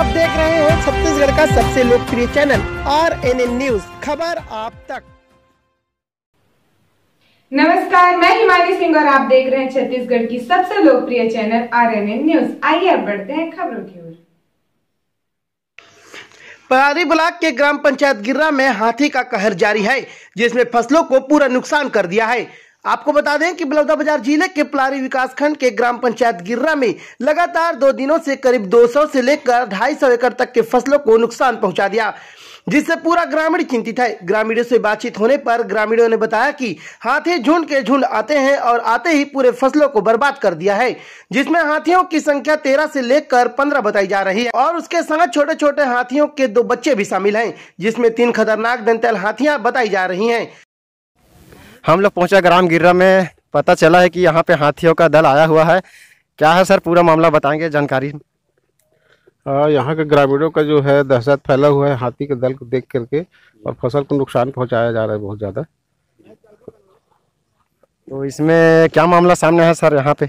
आप देख रहे हैं छत्तीसगढ़ का सबसे लोकप्रिय channel R N N news खबर आप तक नमस्कार मैं हिमाली सिंह और आप देख रहे हैं छत्तीसगढ़ की सबसे लोकप्रिय channel R N N news आइए अब बढ़ते हैं खबरों की ओर पहाड़ी ब्लॉक के ग्राम पंचायत गिर्रा में हाथी का कहर जारी है जिसमें फसलों को पूरा नुकसान कर दिया है आपको बता दें कि बलौदाबाजार जिले के पलारी विकासखंड के ग्राम पंचायत गिर्रा में लगातार दो दिनों से करीब 200 से लेकर 250 एकड़ तक के फसलों को नुकसान पहुंचा दिया जिससे पूरा ग्रामीण चिंतित है ग्रामीणों से बातचीत होने पर ग्रामीणों ने बताया कि हाथी झुंड के झुंड आते हैं और आते ही पूरे फसलों को बर्बाद कर दिया है जिसमें हाथियों की संख्या तेरह से लेकर पंद्रह बताई जा रही है और उसके साथ छोटे छोटे हाथियों के दो बच्चे भी शामिल है जिसमे तीन खतरनाक दंतल हाथियां बताई जा रही है हम लोग पहुँचा ग्राम गिर्रा में पता चला है कि यहाँ पे हाथियों का दल आया हुआ है क्या है सर पूरा मामला बताएंगे जानकारी यहाँ के ग्रामीणों का जो है दहशत फैला हुआ है हाथी के दल को देख करके और फसल को नुकसान पहुँचाया जा रहा है बहुत ज़्यादा तो इसमें क्या मामला सामने है सर यहाँ पे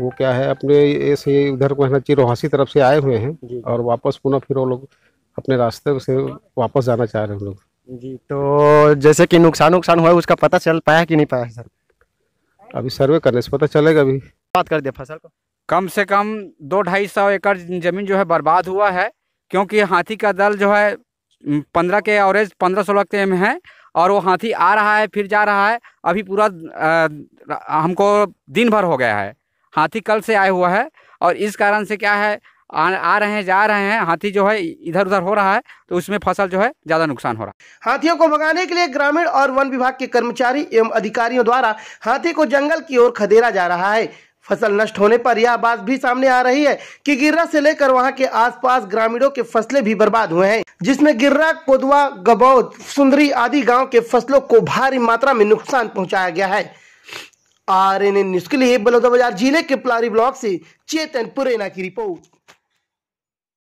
वो क्या है अपने ऐसे इधर को है ना चिरोहासी तरफ से आए हुए हैं और वापस पुनः फिर वो लोग अपने रास्ते से वापस जाना चाह रहे हम लोग जी तो जैसे कि नुकसान नुकसान हुआ उसका पता चल पाया कि नहीं पाया सर अभी सर्वे करने से पता चलेगा अभी बात कर दिया फसल को कम से कम दो ढाई सौ एकड़ जमीन जो है बर्बाद हुआ है क्योंकि हाथी का दल जो है पंद्रह के एवरेज पंद्रह सोलह के एम है और वो हाथी आ रहा है फिर जा रहा है अभी पूरा हमको दिन भर हो गया है हाथी कल से आया हुआ है और इस कारण से क्या है आ, आ रहे हैं जा रहे हैं हाथी जो है इधर उधर हो रहा है तो उसमें फसल जो है ज्यादा नुकसान हो रहा है हाथियों को भगाने के लिए ग्रामीण और वन विभाग के कर्मचारी एवं अधिकारियों द्वारा हाथी को जंगल की ओर खदेरा जा रहा है फसल नष्ट होने पर यह बात भी सामने आ रही है कि गिर्रा से लेकर वहां के आसपास ग्रामीणों के फसलें भी बर्बाद हुए हैं जिसमें गिर्रा कोदवा गबौद सुंदरी आदि गांव के फसलों को भारी मात्रा में नुकसान पहुंचाया गया है आर एन एन न्यूज के लिए बलौदाबाजार जिले के प्लारी ब्लॉक से चेतन पुरेना की रिपोर्ट